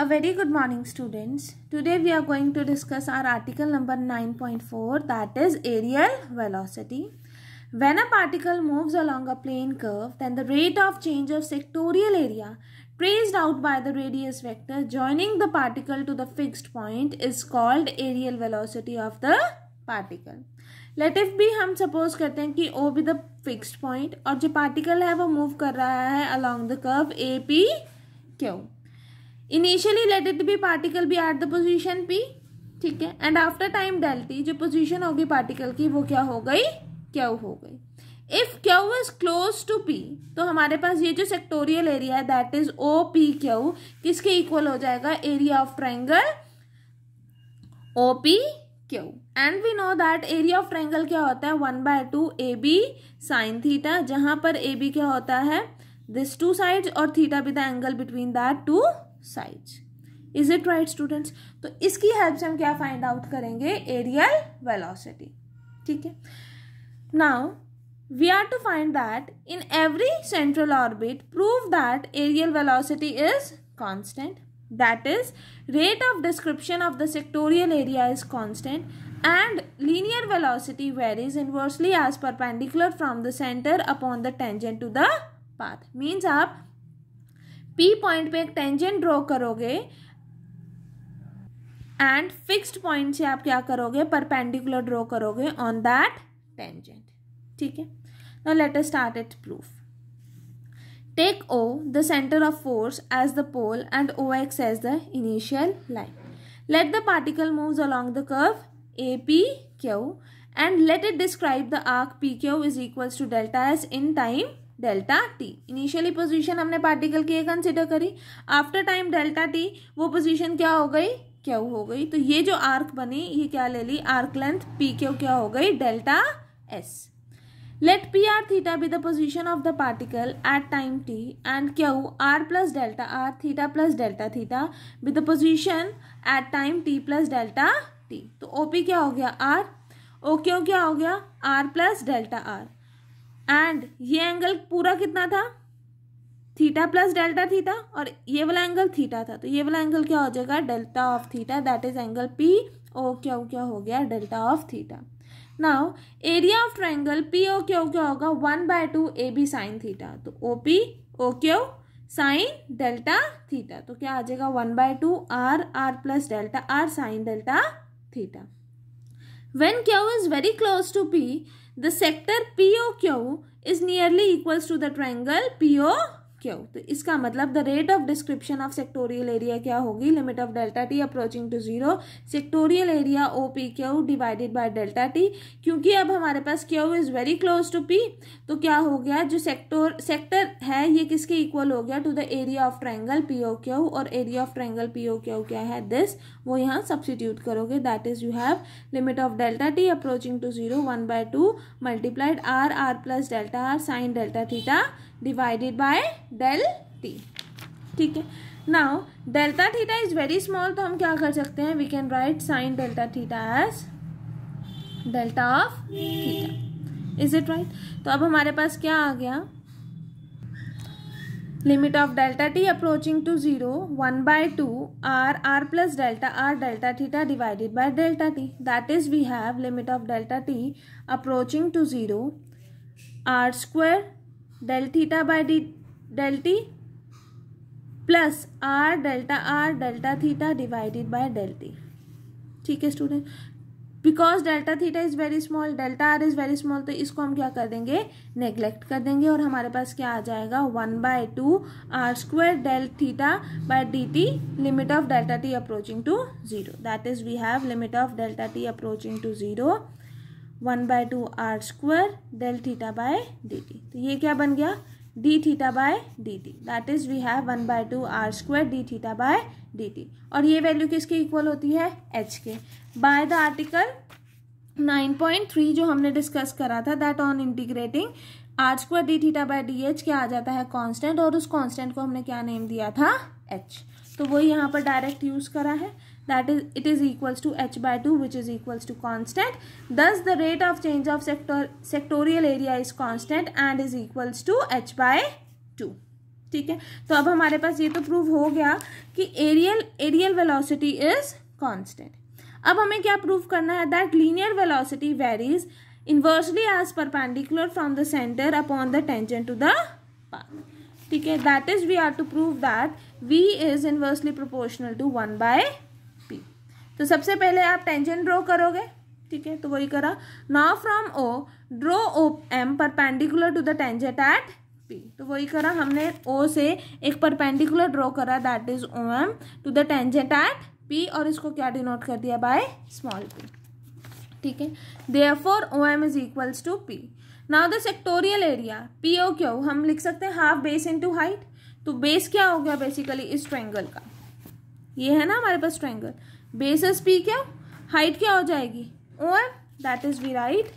A very good morning students. Today we are going to discuss our article number 9.4 that is aerial velocity. When a particle moves along a plane curve then the rate of change of sectorial area traced out by the radius vector joining the particle to the fixed point is called aerial velocity of the particle. Let if be हम suppose करते हैं कि O be the fixed point और जो particle है वो move कर रहा है along the curve A P Q initially let it be particle be at the position P ठीक है एंड आफ्टर टाइम डेल्टी जो पोजिशन होगी पार्टिकल की वो क्या हो गई क्यू हो गई if Q is close to P तो हमारे पास ये जो सेक्टोरियल एरिया है that is O P Q किसके इक्वल हो जाएगा area of triangle O P Q and we know that area of triangle क्या होता है one by two A B sine theta जहां पर ए बी क्या होता है दिस टू साइड और theta be the angle between that two साइज इज इट राइट स्टूडेंट्स तो इसकी हेल्प से हम क्या फाइंड आउट करेंगे एरियल वेलोसिटी ठीक है now we are to find that in every central orbit prove that aerial velocity is constant that is rate of description of the sectorial area is constant and linear velocity varies inversely as perpendicular from the center upon the tangent to the path means up P point पे एक tangent draw करोगे and fixed point से आप क्या करोगे perpendicular draw करोगे on that tangent ठीक है now let us start it proof take O the centre of force as the pole and O X as the initial line let the particle moves along the curve A P Q and let it describe the arc P Q is equals to delta S in time delta t initially position हमने particle की consider करी after time delta t वो position क्या हो गई Q हो गई तो ये जो आर्क बनी ये क्या ले ली आर्क लेंथ पी क्यू क्या हो गई delta s let P r theta be the position of the particle at time t and Q r plus delta r theta plus delta theta be the position at time t plus delta t तो O P क्या हो गया R O Q क्या हो गया r plus delta r and ये angle पूरा कितना था थीटा प्लस डेल्टा थीटा और ये वाला एंगल थीटा था तो ये वाला एंगल क्या हो जाएगा delta of theta that is angle P O क्या क्या हो गया delta of theta now area of triangle P O Q क्या होगा one by two A B sine theta तो O P O Q sine delta theta तो क्या आ जाएगा one by two r r plus delta r sine delta theta when Q is very close to P the sector POQ is nearly equals to the triangle PO. क्यों तो इसका मतलब the rate of description of sectorial area क्या होगी limit of delta t approaching to zero sectorial area O P Q divided by delta t क्योंकि अब हमारे पास Q is very close to P तो क्या हो गया जो सेक्टोर सेक्टर है ये किसके इक्वल हो गया to the area of triangle P O Q और area of triangle P O Q क्या है दिस वो यहाँ सब्सिट्यूट करोगे that is you have limit of delta t approaching to zero one by two multiplied r r plus delta r sine delta theta divided by del t ठीक है now delta theta is very small तो हम क्या कर सकते हैं we can right sign delta theta as delta of theta is it right तो अब हमारे पास क्या आ गया limit of delta t approaching to zero one by two r r plus delta r delta theta divided by delta t that is we have limit of delta t approaching to zero r square del theta by d delta t plus r delta r delta theta divided by delta t ठीक है student because delta theta is very small delta r is very small तो इसको हम क्या कर देंगे neglect कर देंगे और हमारे पास क्या आ जाएगा one by two r square del theta by d t limit of delta t approaching to zero that is we have limit of delta t approaching to zero one by two r square del theta by d t तो ये क्या बन गया d theta by d t that is we have one by two r square d theta by d t और ये value किसके equal होती है एच के by the article nine point three जो हमने डिस्कस करा था that on integrating r square d theta by d h क्या आ जाता है कॉन्स्टेंट और उस कॉन्स्टेंट को हमने क्या नेम दिया था एच तो वो यहाँ पर डायरेक्ट यूज़ करा है that is it is equals to h by 2 which is equals to constant thus the rate of change of sector sectorial area is constant and is equals to h by 2 ठीक है तो अब हमारे पास ये तो प्रूव हो गया कि areal areal velocity is constant अब हमें क्या प्रूव करना है that linear velocity varies inversely as per perpendicular from the centre upon the tangent to the path ठीक है that is we are to prove that v is inversely proportional to one by तो सबसे पहले आप tension draw करोगे ठीक है तो वही करा now from O draw O M perpendicular to the tangent at P तो वही करा हमने ओ से एक परपेंडिकुलर ड्रॉ करा that is O M to the tangent at P और इसको क्या डिनोट कर दिया बाय स्मॉल पी ठीक है or for O M is equals to p now the sectorial area P O Q हम लिख सकते हैं हाफ बेस इंटू हाइट तो बेस क्या हो गया बेसिकली इस ट्रैंगल का ये है ना हमारे पास ट्रैंगल बेसिस पी क्या हाइट क्या हो जाएगी O that is we write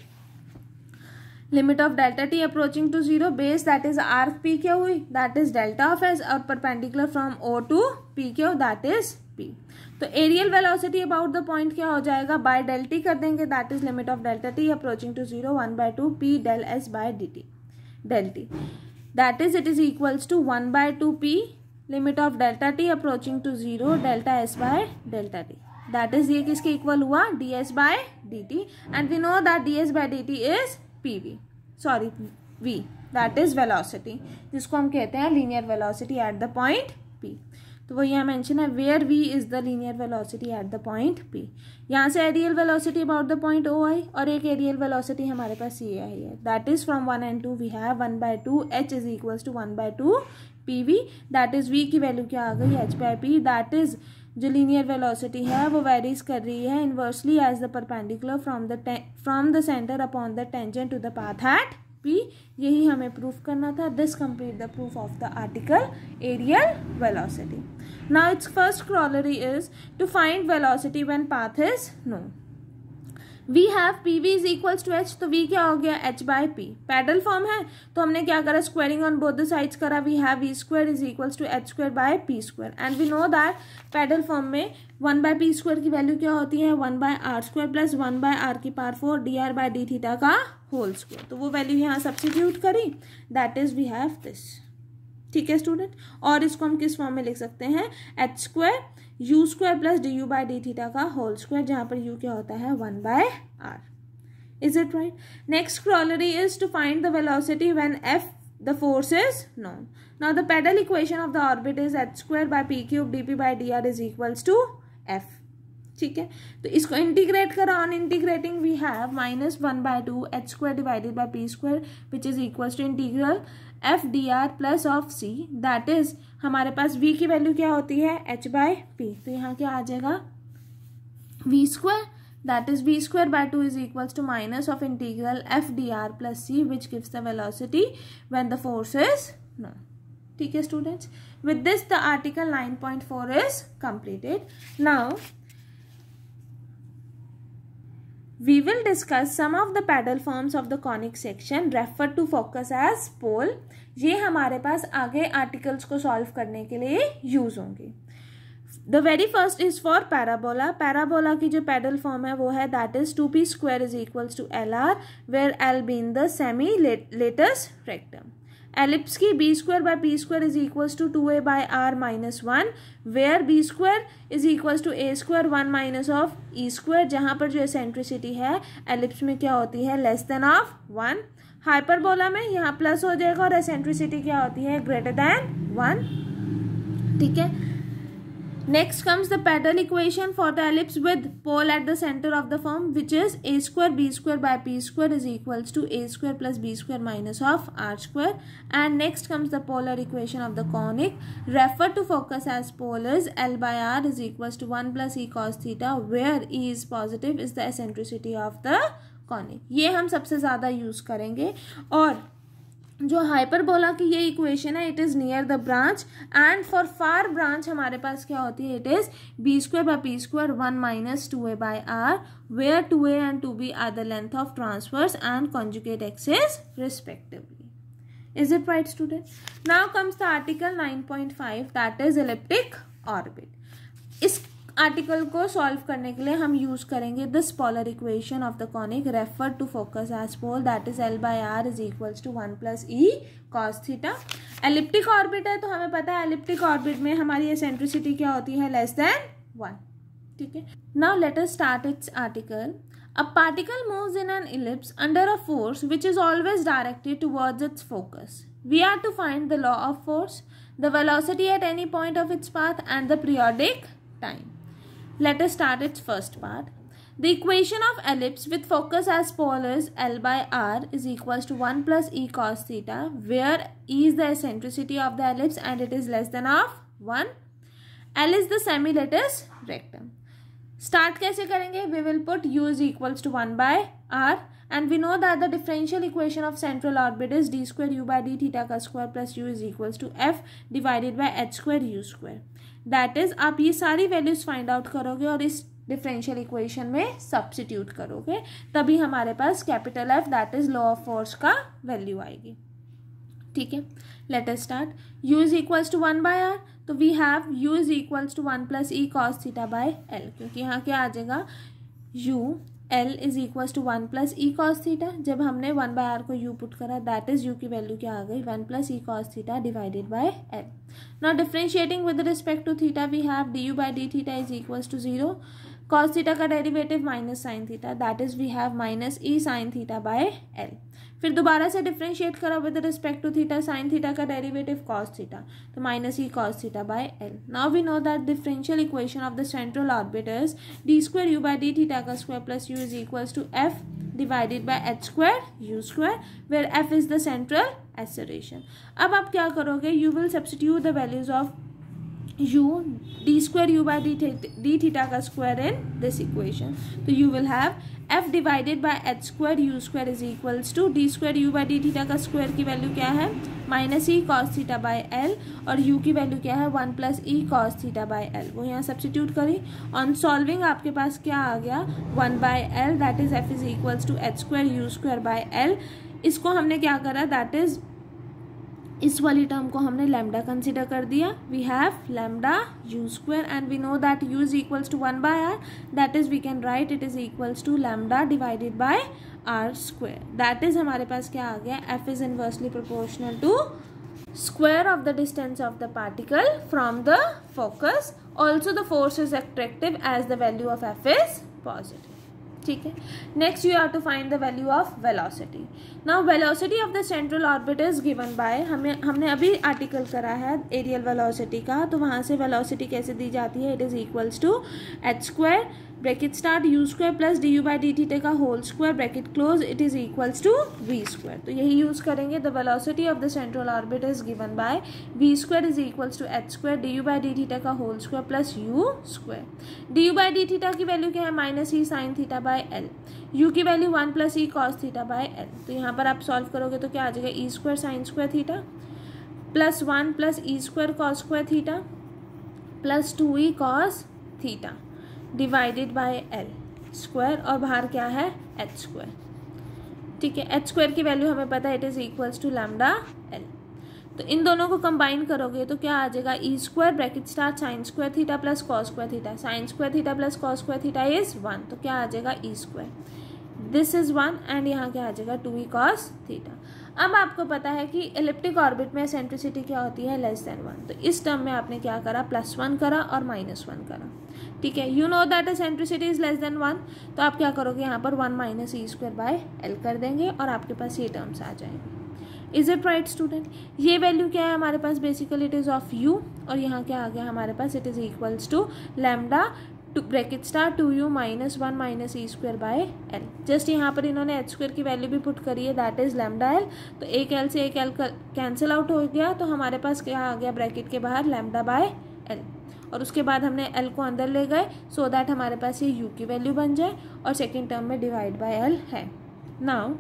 limit of delta t approaching to zero base that is arc P क्या हुई that is delta of s और perpendicular from O to P Q that is p तो areal velocity about the point क्या हो जाएगा by delta t कर देंगे that is limit of delta t approaching to zero one by two p del s by d t delta t that is it is equals to one by two p limit of delta t approaching to zero delta s by delta t that is ये किसके इक्वल हुआ d s by d t and we know that d s by d t is p v sorry v that is velocity जिसको हम कहते हैं linear velocity at the point P तो वो यहाँ मेंशन है where V is the linear velocity at the point P यहाँ से areal velocity about the point O I और एक एरियल वेलोसिटी हमारे पास ये आई है that is from one and two we have one by two H is equals to one by two P V that is V की value क्या आ गई H by P that is जो linear velocity है वो varies कर रही है inversely as the perpendicular from the from the centre upon the tangent to the path at P यही हमें प्रूफ करना था this complete the proof of the article areal velocity now its first corollary is to find velocity when path is known we have P V is equals to H तो V क्या हो गया H by P pedal form है तो हमने क्या करा squaring on both the sides करा we have we square is equals to H square by P square and we know that pedal form में वन बाय पी स्क्वायर की value क्या होती है one by are square plus one by R की power four D R by D theta का whole square तो वो value यहाँ सब्सिट्यूट करी that is we have this ठीक है स्टूडेंट और इसको हम किस फॉर्म में लिख सकते हैं H square you square plus D you by D theta का होल स्क्वायर जहाँ पर यू क्या होता है one by R is it right next corollary is to find the velocity when F the force is known now the pedal equation of the orbit is H square by P cube D P dp D R is equals to F ठीक है तो इसको integrate करो on integrating we have minus one by two H square divided by P square which is equals to integral F D R plus of C that is हमारे पास we की value क्या होती है एच बाय पी तो यहाँ क्या आ जाएगा V square that is V square by two is equal to minus of integral F D R plus C which gives the velocity when the force is known ठीक है students with this the article nine point four is completed now we will discuss some of the pedal forms of the conic section referred to focus as pole ये हमारे पास आगे articles को solve करने के लिए use होंगे the very first is for parabola parabola की जो पैडल फॉर्म है वो है that is two P square is equals to L R where L been the semi latus rectum ellipse की B square by P square is equal to two A by are minus one where B square is equal to A square one minus of E square जहाँ पर जो eccentricity है ellipse में क्या होती है less than of one hyperbola में यहाँ प्लस हो जाएगा और एसेंट्रिसिटी क्या होती है ग्रेटर देन वन ठीक है Next comes the pattern equation for the ellipse with pole at the center of the form which is a square b square by p square is equals to a square plus b square minus of r square and next comes the polar equation of the conic refer to focus as pole is L by r is equals to 1 plus e cos theta where e is positive is the eccentricity of the conic ये हम सबसे ज़्यादा use करेंगे और जो hyperbola की ये equation है it is near the branch and for far branch हमारे पास क्या होती है it is B square by P square one minus two A by R where two A and two B are the length of transverse and conjugate axes respectively is it right student now comes the article 9.5 that is elliptic orbit इस article को solve करने के लिए हम use करेंगे this पॉलर equation of the conic refer to focus as pole that is L by R is equals to one plus E cos theta elliptic orbit है तो हमें पता है एलिप्टिक ऑर्बिट में हमारी एसेंट्रिसिटी क्या होती है लेस देन वन ठीक है now let us start its article a particle moves in an ellipse under a force which is always directed towards its focus we are to find the law of force the velocity at any point of its path and the periodic time Let us start its first part. The equation of ellipse with focus as is L by R is equals to 1 plus E cos theta where E is the eccentricity of the ellipse and it is less than of 1. L is the semi-latus rectum. Start कैसे करेंगे we will put you is equals to one by R and we know that the differential equation of central orbit is D square U by D theta का square plus you is equals to F divided by H square you square that is आप ये सारी values find out करोगे और इस differential equation में substitute करोगे तभी हमारे पास capital F that is law of force का वैल्यू आएगी ठीक है let us start U is equals to one by R तो we have you is equals to one plus E cos theta by L क्योंकि यहाँ क्या आ जाएगा U L is equals to one plus E cos theta जब हमने one by R को U put करा दैट इज यू की वैल्यू क्या आ गई one plus E cos theta divided by L not differentiating with respect to theta we have D you by D theta is equals to zero cos theta का derivative minus sine theta that is we have minus E sine theta by L फिर दोबारा से differentiate करो with respect to theta sine theta का derivative cos theta तो minus E cos theta by L now we know that differential equation of the central orbit is D square U by D theta का square plus you is equals to F divided by H square you square where F is the central acceleration अब आप क्या करोगे you will substitute the values of U D square you by D theta, d theta ka square in this equation so you will have f divided by h square u square is equals to d square u by d theta का square की value क्या है minus E cos theta by L और U की value क्या है one plus E cos theta by L वो यहाँ सब्सिट्यूट करी ऑन सॉल्विंग आपके पास क्या आ गया one by L that is F is equals to H square you square by L इसको हमने क्या करा दैट इज़ इस वाली टर्म को हमने लैमडा कंसिडर कर दिया we have lambda U square and we know that U is equals to one by R that is we can write it is equals to lambda divided by R square that is हमारे पास क्या आ गया F is inversely proportional to square of the distance of the particle from the focus also the force is attractive as the value of F is positive ठीक है next you are to find the value of velocity now velocity of the central orbit is given by हमें हमने अभी article करा है areal velocity का तो वहाँ से वेलोसिटी कैसे दी जाती है it is equals to H square bracket start you square plus D you by D T का whole square bracket close it is equals to V square तो यही यूज करेंगे the velocity of the central orbit is given by V square is equals to H square D you by D theta का whole square plus U square D you by D theta की value क्या है minus E sine theta by L U की value one plus E cos theta by L तो यहाँ पर आप solve करोगे तो क्या आ जाएगा E square sine square theta plus one plus E square cos square theta plus two E cos theta divided by L square और बाहर क्या है एच स्क्वायर ठीक है एच स्क्वायर की वैल्यू हमें पता है it is equals to lambda L तो इन दोनों को कंबाइन करोगे तो क्या आ जाएगा E square bracket start sine square theta plus cos square theta sine square theta plus cos square theta is one तो क्या आ जाएगा E square this is one and यहाँ क्या आ जाएगा टू ई कॉस थीटा अब आपको पता है कि इलिप्टिक ऑर्बिट में सेंट्रिसिटी क्या होती है लेस देन वन तो इस टर्म में आपने क्या करा प्लस वन करा और माइनस वन करा ठीक है you know that eccentricity is less than one तो आप क्या करोगे यहाँ पर one minus e square by l कर देंगे और आपके पास ये टर्म्स आ जाएंगे इज इट राइट स्टूडेंट ये वैल्यू क्या है हमारे पास basically it is of u और यहाँ क्या आ गया हमारे पास it is equals to lambda to bracket start two u minus one minus e square by l just यहाँ पर इन्होंने एच स्क्वेयर की वैल्यू भी पुट करी है दैट इज़ लैमडा एल तो एक एल से एक एल कैंसिल आउट हो गया तो हमारे पास क्या आ गया ब्रैकेट के बाहर लैमडा बाय एल और उसके बाद हमने एल को अंदर ले गए सो so दैट हमारे पास ये यू की वैल्यू बन जाए और सेकेंड टर्म में डिवाइड बाय एल है now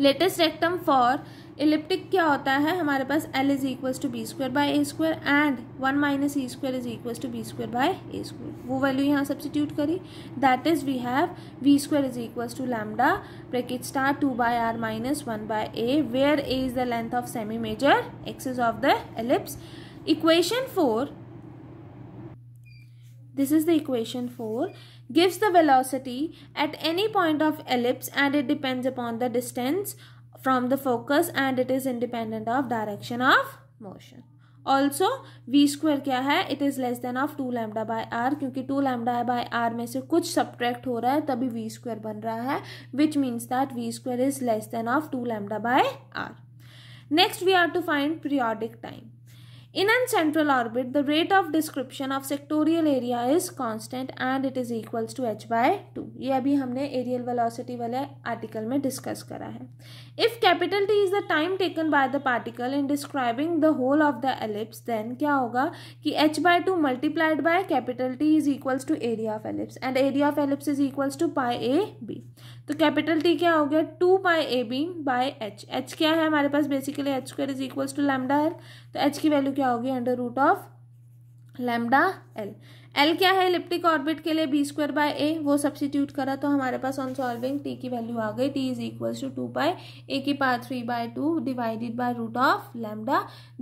latus rectum for elliptic क्या होता है हमारे पास l is equal to b square by a square and one minus e square is equal to b square by a square वो value यहाँ substitute करी that is we have we square is equal to lambda bracket start two by are minus one by a where a is the length of semi major axis of the ellipse equation four this is the equation 4 gives the velocity at any point of ellipse and it depends upon the distance from the focus and it is independent of direction of motion also v square क्या है it is less than of two lambda by r क्योंकि two lambda by r में से कुछ subtract हो रहा है तभी वी स्क्वायर बन रहा है which means that v square is less than of two lambda by r next we are to find periodic time In an central orbit, the rate of description of sectorial area is constant and it is equals to h by 2. ये अभी हमने aerial velocity वाले article में discuss करा है If capital T is the time taken by the particle in describing the whole of the ellipse, then क्या होगा कि h by 2 multiplied by capital T is equals to area of ellipse and area of ellipse is equals to pi a b. तो capital T क्या हो गया two by a b by h h क्या है हमारे पास basically h square is equals to lambda L तो h की वैल्यू क्या होगी under root of lambda l l क्या है इलिप्टिक ऑर्बिट के लिए बी स्क्वायर बाय ए वो सब्सिट्यूट करा तो हमारे पास ऑन सॉल्विंग टी की वैल्यू आ गई T is equal to two by a की power three by two divided by root of lambda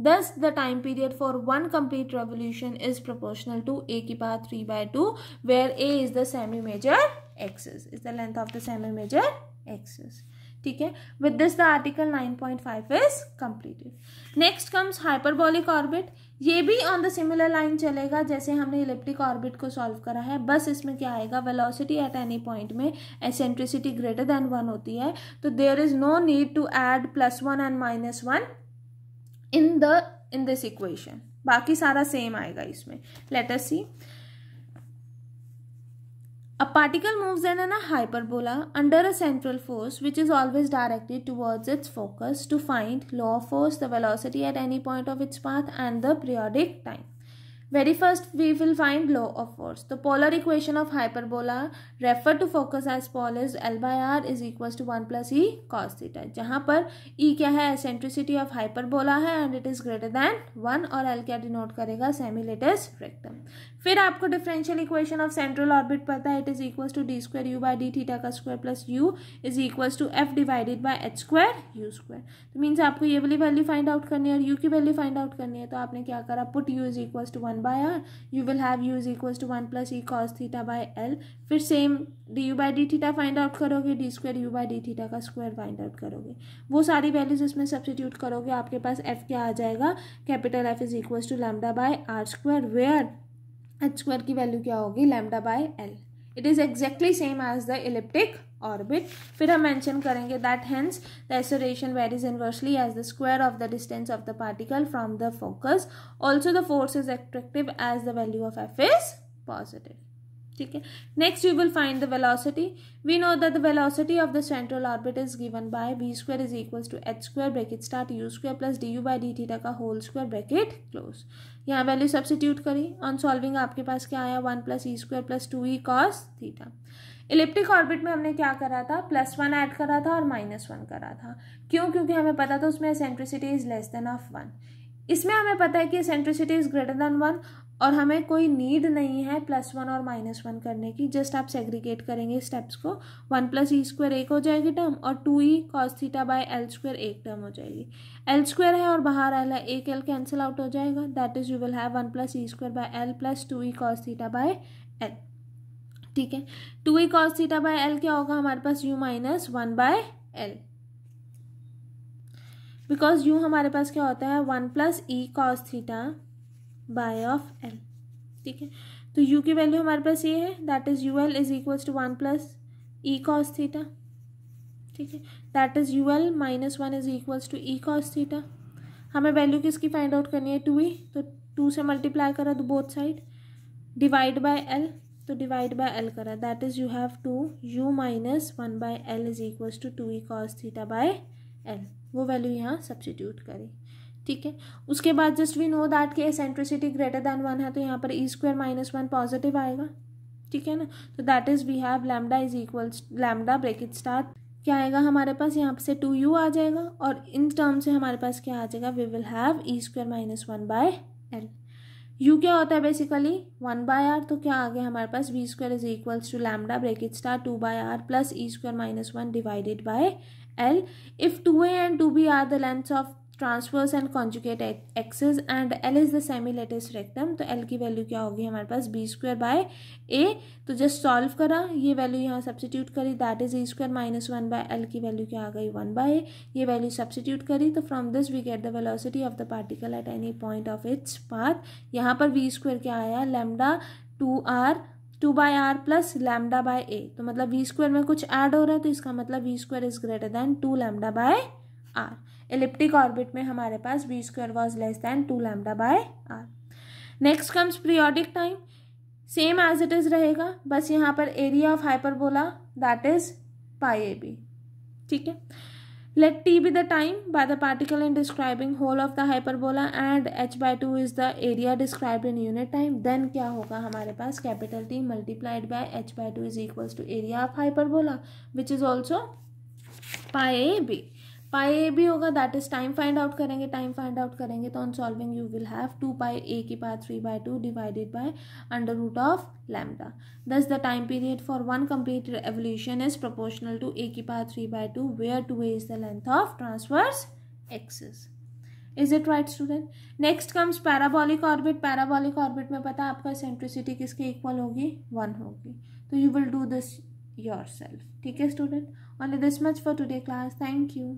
thus the time period for one complete revolution is proportional to a की power three by two where a is the semi major axis is the length of the semi major axis ठीक है with this the article nine point five is completed next comes hyperbolic orbit ये भी on the similar line चलेगा जैसे हमने elliptic orbit को solve करा है बस इसमें क्या आएगा वेलोसिटी एट एनी पॉइंट में एसेंट्रिसिटी ग्रेटर देन वन होती है तो there is no need to add plus one and minus one in the in this equation बाकी सारा सेम आएगा इसमें letter C A particle moves in, in a hyperbola under a central force which is always directed towards its focus to find law force, the velocity at any point of its path and the periodic time. Very first we will find law of force. The polar equation of hyperbola referred to focus as pole is L by R is equals to 1 plus E cos theta. जहाँ पर E क्या है eccentricity of hyperbola है and it is greater than 1 और L क्या denote करेगा semi rectum. फिर आपको differential equation of central orbit पता है it is equal to d square you by D theta का square plus you is equal to F divided by H square you square तो means आपको ये वाली value find out करनी है और यू की वैल्यू फाइंड आउट करनी है तो आपने क्या करा put you is equal to one by r you will have you is equal to one plus E cos theta by L फिर same d you by D theta find out करोगे d square you by D theta का square find out करोगे वो सारी values इसमें substitute करोगे आपके पास F क्या आ जाएगा capital F is equal to lambda by are square where h square की वैल्यू क्या होगी lambda by l it is exactly same as the elliptic orbit फिर हम मेंशन करेंगे that hence the acceleration varies is inversely as the square of the distance of the particle from the focus also the force is attractive as the value of F is positive ठीक है next you will find the velocity we know that the velocity of the central orbit is given by v square is equals to H square bracket start you square plus D you by D theta का whole square bracket close यहाँ value substitute करी on solving आपके पास क्या आया one plus ई square plus two ई cos theta elliptic orbit में हमने क्या करा था प्लस वन ऐड करा था और माइनस वन करा था क्यों क्योंकि हमें पता था उसमें eccentricity is less than of one इसमें हमें पता है कि eccentricity is greater than one और हमें कोई नीड नहीं है प्लस वन और माइनस वन करने की जस्ट आप सेग्रीगेट करेंगे स्टेप्स को वन प्लस ई स्क्वायर एक हो जाएगी टर्म और two E cos theta by L square एक टर्म हो जाएगी एल स्क्वायर है और बाहर एल है एक एल कैंसिल आउट हो जाएगा that is you will have one plus E square by l plus two E cos theta by l ठीक है two E cos theta by l क्या होगा हमारे पास u minus one by l because u हमारे पास क्या होता है one plus E cos theta by of l ठीक है तो यू की वैल्यू हमारे पास ये है that is u L is equals to one plus E cos theta ठीक है that is u l minus one is equals to E cos theta हमें वैल्यू किसकी फाइंड आउट करनी है टू ई तो टू से मल्टीप्लाई करा दो both side divide by L तो डिवाइड बाय एल करा that is you have two u minus one by l is equals to two E cos theta by L वो value यहाँ substitute करें ठीक है उसके बाद जस्ट वी नो दैट के सेंट्रिसिटी ग्रेटर देन वन है तो यहाँ पर e square minus one positive आएगा ठीक है ना तो that is we have lambda is equal lambda bracket start क्या आएगा हमारे पास यहाँ से टू यू आ जाएगा और इन टर्म से हमारे पास क्या आ जाएगा we will have e square minus one by L u क्या होता है बेसिकली वन बाय आर तो क्या आ गया हमारे पास v square is equals to lambda bracket start two by r plus E square minus one divided by l if two A and two B are the lengths of transverse and conjugate axes and l is the semi latus rectum तो l की value क्या होगी हमारे पास b square by a तो just solve करा ये value यहाँ सब्सिट्यूट करी that is e square minus one by l की वैल्यू क्या आ गई वन बाय ए ये वैल्यू सब्सिट्यूट करी तो from this we get the velocity of the particle at any point of its path यहाँ पर वी स्क्वायर क्या आया lambda two r two by r plus lambda by a तो मतलब v square में कुछ ऐड हो रहा है तो इसका मतलब v square is greater than two lambda by r elliptic orbit में हमारे पास v square was less than two lambda by r next comes periodic time same as it is रहेगा बस यहाँ पर area of hyperbola that is pi b ठीक है let T be the time by the particle in describing whole of the hyperbola and h by two is the area describe in unit time then क्या होगा हमारे पास capital T multiplied by h by two is equal to area of hyperbola which is also pi b pi a भी होगा that is time find out करेंगे time find out करेंगे तो on solving you will have two pi a की power three by two divided by under root of lambda thus the time period for one complete evolution is proportional to a की power three by two where two a is the length of transverse axis is it right student next comes parabolic orbit parabolic orbit में पता आपका centricity किसके equal होगी one होगी तो you will do this yourself ठीक है student only this much for today class thank you